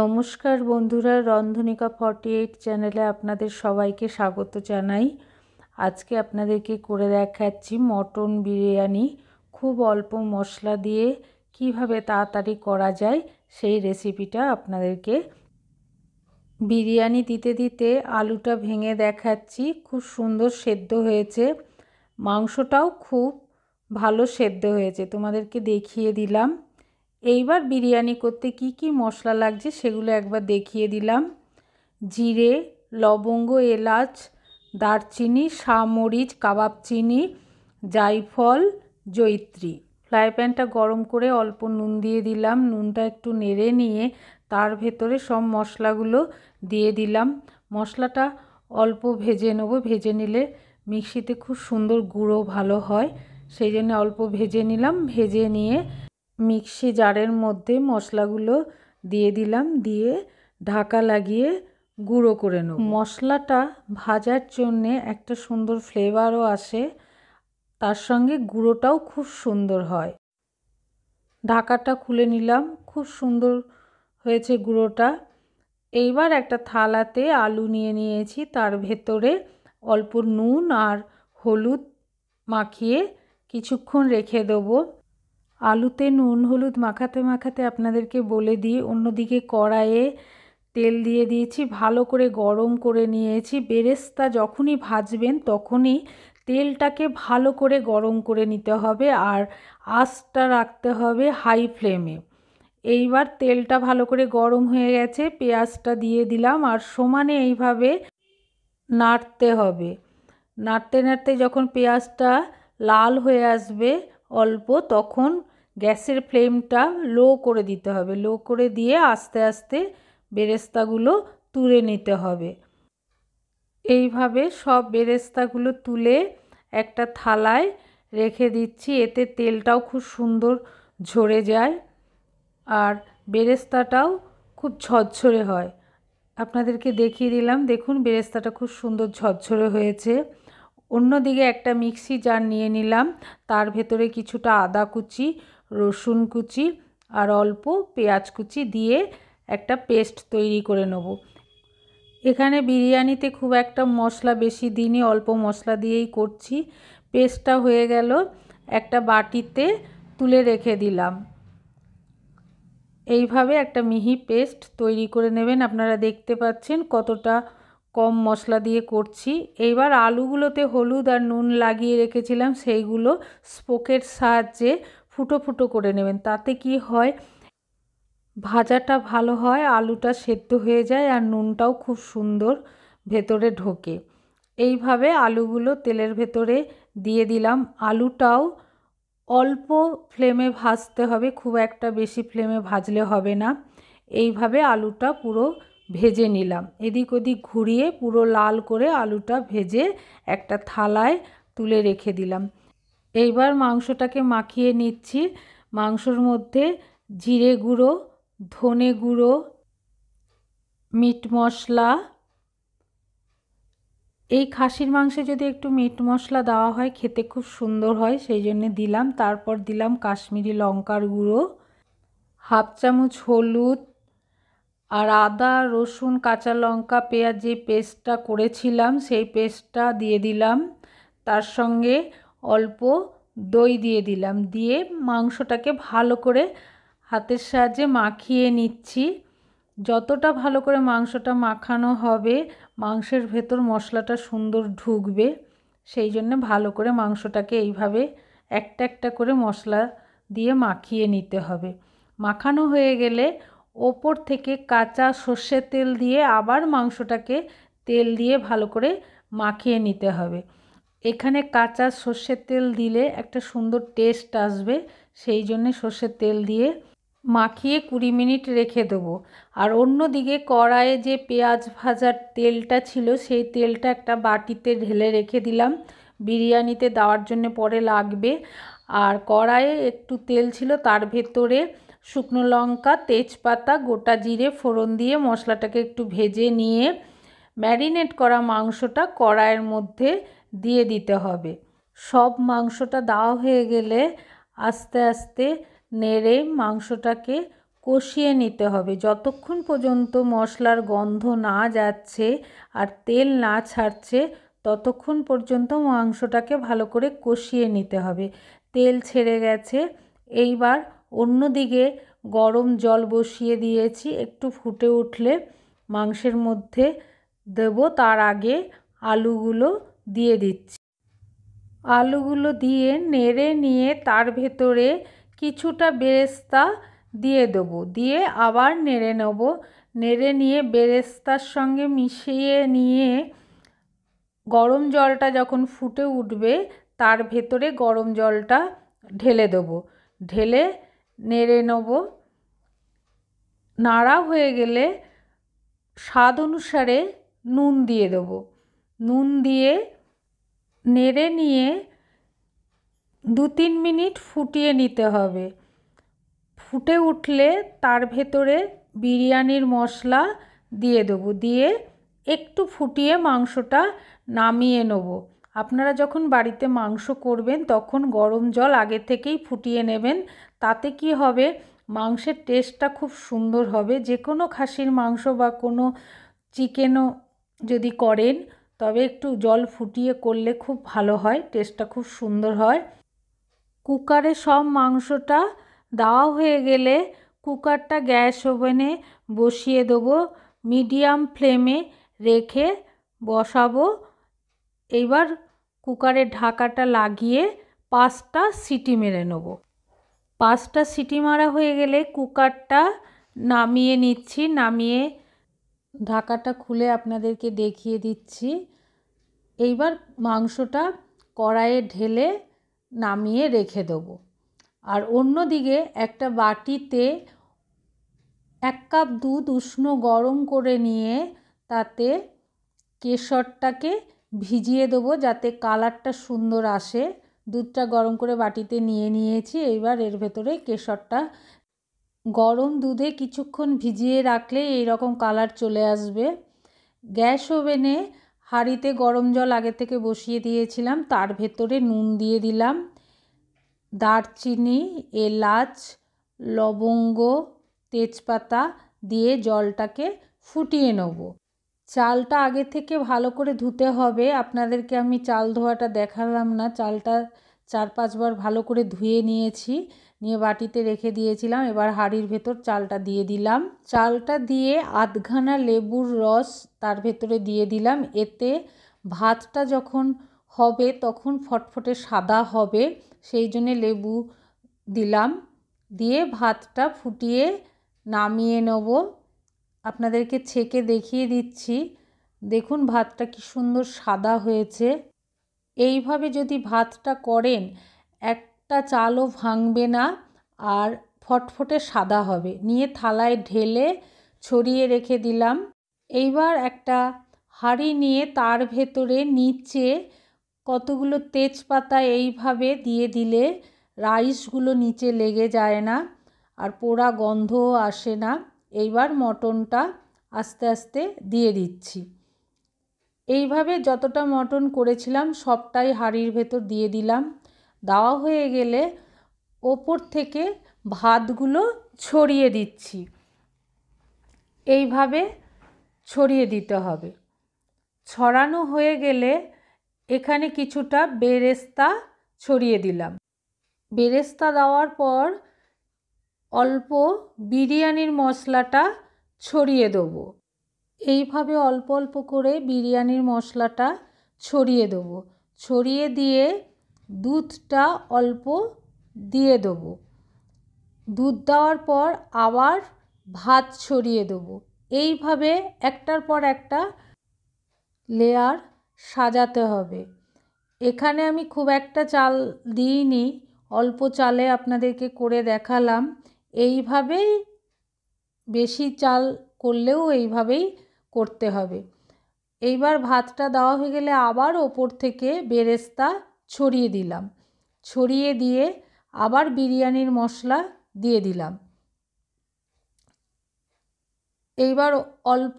নমস্কার বন্ধুরা রন্ধনিকা forty eight চ্যানেলে আপনাদের সবাইকে স্বাগত জানাই আজকে আপনাদেরকে করে দেখাচ্ছি মটন বিরিয়ানি খুব অল্প মশলা দিয়ে কিভাবে তাড়াতাড়ি করা যায় সেই রেসিপিটা আপনাদেরকে বিরিয়ানি দিতে দিতে আলুটা ভেঙে দেখাচ্ছি খুব সুন্দর সেদ্ধ হয়েছে মাংসটাও খুব ভালো সেদ্ধ হয়েছে তোমাদেরকে দেখিয়ে দিলাম এইবার বিরিয়ানি করতে কি কি মশলা লাগছে সেগুলো একবার দেখিয়ে দিলাম জিরে লবঙ্গ এলাচ দারচিনি সামরিচ কাবাব চিনি জায়ফল জৈত্রী ফ্রাই প্যানটা গরম করে অল্প নুন দিয়ে দিলাম নুনটা একটু নেড়ে নিয়ে তার ভেতরে সব মশলাগুলো দিয়ে দিলাম মশলাটা অল্প ভেজে নেব ভেজে নিলে মিক্সিতে খুব সুন্দর গুঁড়ো ভালো হয় সেই জন্য অল্প ভেজে নিলাম ভেজে নিয়ে মিক্সি জারের মধ্যে মশলাগুলো দিয়ে দিলাম দিয়ে ঢাকা লাগিয়ে গুঁড়ো করে নেব মশলাটা ভাজার জন্যে একটা সুন্দর ফ্লেভারও আসে তার সঙ্গে গুঁড়োটাও খুব সুন্দর হয় ঢাকাটা খুলে নিলাম খুব সুন্দর হয়েছে গুঁড়োটা এইবার একটা থালাতে আলু নিয়ে নিয়েছি তার ভেতরে অল্প নুন আর হলুদ মাখিয়ে কিছুক্ষণ রেখে দেবো আলুতে নুন হলুদ মাখাতে মাখাতে আপনাদেরকে বলে দিয়ে অন্যদিকে কড়াইয়ে তেল দিয়ে দিয়েছি ভালো করে গরম করে নিয়েছি বেরেস্তা যখনই ভাজবেন তখনই তেলটাকে ভালো করে গরম করে নিতে হবে আর আঁচটা রাখতে হবে হাই ফ্লেমে এইবার তেলটা ভালো করে গরম হয়ে গেছে পেঁয়াজটা দিয়ে দিলাম আর সমানে এইভাবে নাড়তে হবে নাড়তে নাড়তে যখন পেঁয়াজটা লাল হয়ে আসবে অল্প তখন গ্যাসের ফ্লেমটা লো করে দিতে হবে লো করে দিয়ে আস্তে আস্তে বেরেস্তাগুলো তুলে নিতে হবে এইভাবে সব বেরেস্তাগুলো তুলে একটা থালায় রেখে দিচ্ছি এতে তেলটাও খুব সুন্দর ঝরে যায় আর বেরেস্তাটাও খুব ঝরঝরে হয় আপনাদেরকে দেখিয়ে দিলাম দেখুন বেরেস্তাটা খুব সুন্দর ঝরঝরে হয়েছে অন্যদিকে একটা মিক্সি জার নিয়ে নিলাম তার ভেতরে কিছুটা আদা কুচি রসুন কুচি আর অল্প পেঁয়াজ কুচি দিয়ে একটা পেস্ট তৈরি করে নেব এখানে বিরিয়ানিতে খুব একটা মশলা বেশি দিনই অল্প মশলা দিয়েই করছি পেস্টটা হয়ে গেল একটা বাটিতে তুলে রেখে দিলাম এইভাবে একটা মিহি পেস্ট তৈরি করে নেবেন আপনারা দেখতে পাচ্ছেন কতটা কম মশলা দিয়ে করছি এইবার আলুগুলোতে হলুদ আর নুন লাগিয়ে রেখেছিলাম সেইগুলো স্পোকের সাহায্যে ফুটো ফুটো করে নেবেন তাতে কি হয় ভাজাটা ভালো হয় আলুটা সেদ্ধ হয়ে যায় আর নুনটাও খুব সুন্দর ভেতরে ঢোকে এইভাবে আলুগুলো তেলের ভেতরে দিয়ে দিলাম আলুটাও অল্প ফ্লেমে ভাজতে হবে খুব একটা বেশি ফ্লেমে ভাজলে হবে না এইভাবে আলুটা পুরো ভেজে নিলাম এদিক ওদিক ঘুরিয়ে পুরো লাল করে আলুটা ভেজে একটা থালায় তুলে রেখে দিলাম এইবার মাংসটাকে মাখিয়ে নিচ্ছি মাংসর মধ্যে জিরে গুঁড়ো ধনে গুঁড়ো মিট মশলা এই খাসির মাংসে যদি একটু মিট মশলা দেওয়া হয় খেতে খুব সুন্দর হয় সেই জন্যে দিলাম তারপর দিলাম কাশ্মীরি লঙ্কার গুঁড়ো হাফ চামচ হলুদ আর আদা রসুন কাঁচা লঙ্কা পেঁয়াজ যে পেস্টটা করেছিলাম সেই পেস্টটা দিয়ে দিলাম তার সঙ্গে অল্প দই দিয়ে দিলাম দিয়ে মাংসটাকে ভালো করে হাতের সাহায্যে মাখিয়ে নিচ্ছি যতটা ভালো করে মাংসটা মাখানো হবে মাংসের ভেতর মশলাটা সুন্দর ঢুকবে সেই জন্য ভালো করে মাংসটাকে এইভাবে একটা একটা করে মশলা দিয়ে মাখিয়ে নিতে হবে মাখানো হয়ে গেলে ওপর থেকে কাঁচা সর্ষের তেল দিয়ে আবার মাংসটাকে তেল দিয়ে ভালো করে মাখিয়ে নিতে হবে এখানে কাঁচা সর্ষের তেল দিলে একটা সুন্দর টেস্ট আসবে সেই জন্যে সর্ষের তেল দিয়ে মাখিয়ে কুড়ি মিনিট রেখে দেবো আর অন্যদিকে কড়াইয়ে যে পেঁয়াজ ভাজার তেলটা ছিল সেই তেলটা একটা বাটিতে ঢেলে রেখে দিলাম বিরিয়ানিতে দেওয়ার জন্য পরে লাগবে আর কড়াইয়ে একটু তেল ছিল তার ভেতরে শুকনো লঙ্কা তেজপাতা গোটা জিরে ফোড়ন দিয়ে মশলাটাকে একটু ভেজে নিয়ে ম্যারিনেট করা মাংসটা কড়াইয়ের মধ্যে দিয়ে দিতে হবে সব মাংসটা দেওয়া হয়ে গেলে আস্তে আস্তে নেড়ে মাংসটাকে কষিয়ে নিতে হবে যতক্ষণ পর্যন্ত মশলার গন্ধ না যাচ্ছে আর তেল না ছাড়ছে ততক্ষণ পর্যন্ত মাংসটাকে ভালো করে কষিয়ে নিতে হবে তেল ছেড়ে গেছে এইবার অন্যদিকে গরম জল বসিয়ে দিয়েছি একটু ফুটে উঠলে মাংসের মধ্যে দেব তার আগে আলুগুলো দিয়ে দিচ্ছি আলুগুলো দিয়ে নেড়ে নিয়ে তার ভেতরে কিছুটা বেরেস্তা দিয়ে দেবো দিয়ে আবার নেড়ে নেব নেড়ে নিয়ে বেরেস্তার সঙ্গে মিশিয়ে নিয়ে গরম জলটা যখন ফুটে উঠবে তার ভেতরে গরম জলটা ঢেলে দেবো ঢেলে নেড়ে নেব নাড়া হয়ে গেলে স্বাদ অনুসারে নুন দিয়ে দেবো নুন দিয়ে নেড়ে নিয়ে দু তিন মিনিট ফুটিয়ে নিতে হবে ফুটে উঠলে তার ভেতরে বিরিয়ানির মশলা দিয়ে দেবো দিয়ে একটু ফুটিয়ে মাংসটা নামিয়ে নেব আপনারা যখন বাড়িতে মাংস করবেন তখন গরম জল আগে থেকেই ফুটিয়ে নেবেন তাতে কি হবে মাংসের টেস্টটা খুব সুন্দর হবে যে কোনো খাসির মাংস বা কোনো চিকেনও যদি করেন তবে একটু জল ফুটিয়ে করলে খুব ভালো হয় টেস্টটা খুব সুন্দর হয় কুকারে সব মাংসটা দেওয়া হয়ে গেলে কুকারটা গ্যাস ওভেনে বসিয়ে দেবো মিডিয়াম ফ্লেমে রেখে বসাবো এইবার কুকারে ঢাকাটা লাগিয়ে পাঁচটা সিটি মেরে নেব পাঁচটা সিটি মারা হয়ে গেলে কুকারটা নামিয়ে নিচ্ছি নামিয়ে ঢাকাটা খুলে আপনাদেরকে দেখিয়ে দিচ্ছি এইবার মাংসটা কড়াইয়ে ঢেলে নামিয়ে রেখে দেব আর অন্যদিকে একটা বাটিতে এক কাপ দুধ উষ্ণ গরম করে নিয়ে তাতে কেশরটাকে ভিজিয়ে দেবো যাতে কালারটা সুন্দর আসে দুধটা গরম করে বাটিতে নিয়ে নিয়েছি এইবার এর ভেতরে কেশরটা গরম দুধে কিছুক্ষণ ভিজিয়ে রাখলে এই রকম কালার চলে আসবে গ্যাস ওভেনে হাঁড়িতে গরম জল আগে থেকে বসিয়ে দিয়েছিলাম তার ভেতরে নুন দিয়ে দিলাম দারচিনি এলাচ লবঙ্গ তেজপাতা দিয়ে জলটাকে ফুটিয়ে নেব চালটা আগে থেকে ভালো করে ধুতে হবে আপনাদেরকে আমি চাল ধোয়াটা দেখালাম না চালটা চার পাঁচবার ভালো করে ধুয়ে নিয়েছি নিয়ে বাটিতে রেখে দিয়েছিলাম এবার হাঁড়ির ভেতর চালটা দিয়ে দিলাম চালটা দিয়ে আধখানা লেবুর রস তার ভেতরে দিয়ে দিলাম এতে ভাতটা যখন হবে তখন ফটফটে সাদা হবে সেই জন্যে লেবু দিলাম দিয়ে ভাতটা ফুটিয়ে নামিয়ে নেব আপনাদেরকে ছেঁকে দেখিয়ে দিচ্ছি দেখুন ভাতটা কি সুন্দর সাদা হয়েছে এইভাবে যদি ভাতটা করেন এক একটা চালও ভাঙবে না আর ফটফটে সাদা হবে নিয়ে থালায় ঢেলে ছড়িয়ে রেখে দিলাম এইবার একটা হাঁড়ি নিয়ে তার ভেতরে নিচে কতগুলো তেজপাতা এইভাবে দিয়ে দিলে রাইসগুলো নিচে লেগে যায় না আর পোড়া গন্ধও আসে না এইবার মটনটা আস্তে আস্তে দিয়ে দিচ্ছি এইভাবে যতটা মটন করেছিলাম সবটাই হাঁড়ির ভেতর দিয়ে দিলাম দেওয়া হয়ে গেলে ওপর থেকে ভাতগুলো ছড়িয়ে দিচ্ছি এইভাবে ছড়িয়ে দিতে হবে ছড়ানো হয়ে গেলে এখানে কিছুটা বেরেস্তা ছড়িয়ে দিলাম বেরেস্তা দেওয়ার পর অল্প বিরিয়ানির মশলাটা ছড়িয়ে দেবো এইভাবে অল্প অল্প করে বিরিয়ানির মশলাটা ছড়িয়ে দেবো ছড়িয়ে দিয়ে দুধটা অল্প দিয়ে দেবো দুধ দেওয়ার পর আবার ভাত ছড়িয়ে দেবো এইভাবে একটার পর একটা লেয়ার সাজাতে হবে এখানে আমি খুব একটা চাল দিইনি অল্প চালে আপনাদেরকে করে দেখালাম এইভাবেই বেশি চাল করলেও এইভাবেই করতে হবে এইবার ভাতটা দেওয়া হয়ে গেলে আবার ওপর থেকে বেরেস্তা ছড়িয়ে দিলাম ছড়িয়ে দিয়ে আবার বিরিয়ানির মশলা দিয়ে দিলাম এইবার অল্প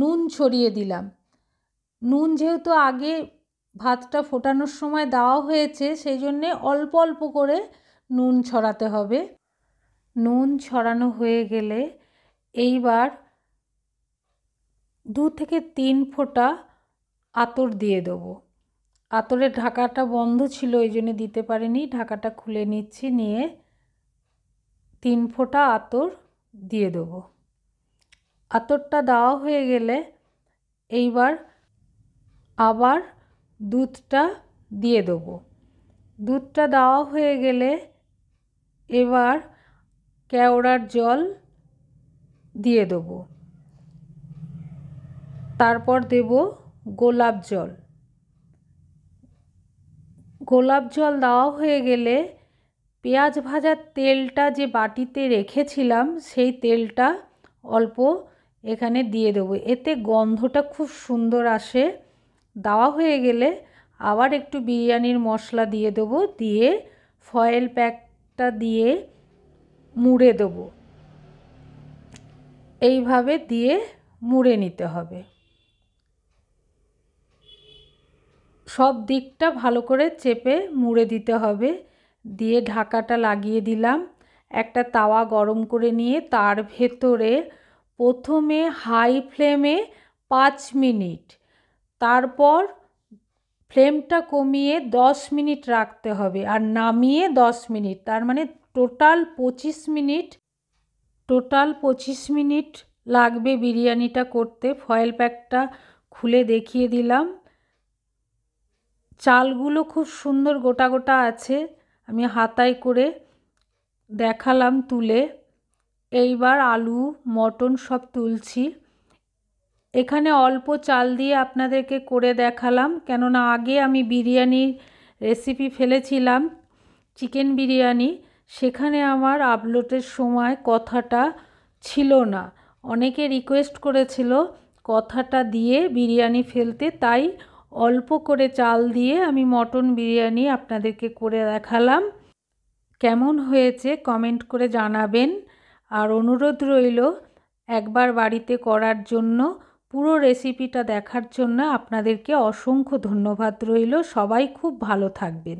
নুন ছড়িয়ে দিলাম নুন যেহেতু আগে ভাতটা ফোটানোর সময় দেওয়া হয়েছে সেই জন্যে অল্প অল্প করে নুন ছড়াতে হবে নুন ছড়ানো হয়ে গেলে এইবার দু থেকে তিন ফোঁটা আতর দিয়ে দেবো আতরের ঢাকাটা বন্ধ ছিল ওই জন্য দিতে পারিনি ঢাকাটা খুলে নিচ্ছি নিয়ে তিন ফোঁটা আতর দিয়ে দেব আতরটা দেওয়া হয়ে গেলে এইবার আবার দুধটা দিয়ে দেব দুধটা দেওয়া হয়ে গেলে এবার কেওড়ার জল দিয়ে দেব তারপর দেব গোলাপ জল গোলাপ জল দেওয়া হয়ে গেলে পেঁয়াজ ভাজার তেলটা যে বাটিতে রেখেছিলাম সেই তেলটা অল্প এখানে দিয়ে দেবো এতে গন্ধটা খুব সুন্দর আসে দেওয়া হয়ে গেলে আবার একটু বিরিয়ানির মশলা দিয়ে দেবো দিয়ে ফয়েল প্যাকটা দিয়ে মুড়ে দেবো এইভাবে দিয়ে মুড়ে নিতে হবে সব দিকটা ভালো করে চেপে মুড়ে দিতে হবে দিয়ে ঢাকাটা লাগিয়ে দিলাম একটা তাওয়া গরম করে নিয়ে তার ভেতরে প্রথমে হাই ফ্লেমে পাঁচ মিনিট তারপর ফ্লেমটা কমিয়ে দশ মিনিট রাখতে হবে আর নামিয়ে দশ মিনিট তার মানে টোটাল পঁচিশ মিনিট টোটাল পঁচিশ মিনিট লাগবে বিরিয়ানিটা করতে ফয়েল প্যাকটা খুলে দেখিয়ে দিলাম চালগুলো খুব সুন্দর গোটা গোটা আছে আমি হাতায় করে দেখালাম তুলে এইবার আলু মটন সব তুলছি এখানে অল্প চাল দিয়ে আপনাদেরকে করে দেখালাম কেননা আগে আমি বিরিয়ানির রেসিপি ফেলেছিলাম চিকেন বিরিয়ানি সেখানে আমার আপলোডের সময় কথাটা ছিল না অনেকে রিকোয়েস্ট করেছিল কথাটা দিয়ে বিরিয়ানি ফেলতে তাই অল্প করে চাল দিয়ে আমি মটন বিরিয়ানি আপনাদেরকে করে দেখালাম কেমন হয়েছে কমেন্ট করে জানাবেন আর অনুরোধ রইল একবার বাড়িতে করার জন্য পুরো রেসিপিটা দেখার জন্য আপনাদেরকে অসংখ্য ধন্যবাদ রইল সবাই খুব ভালো থাকবেন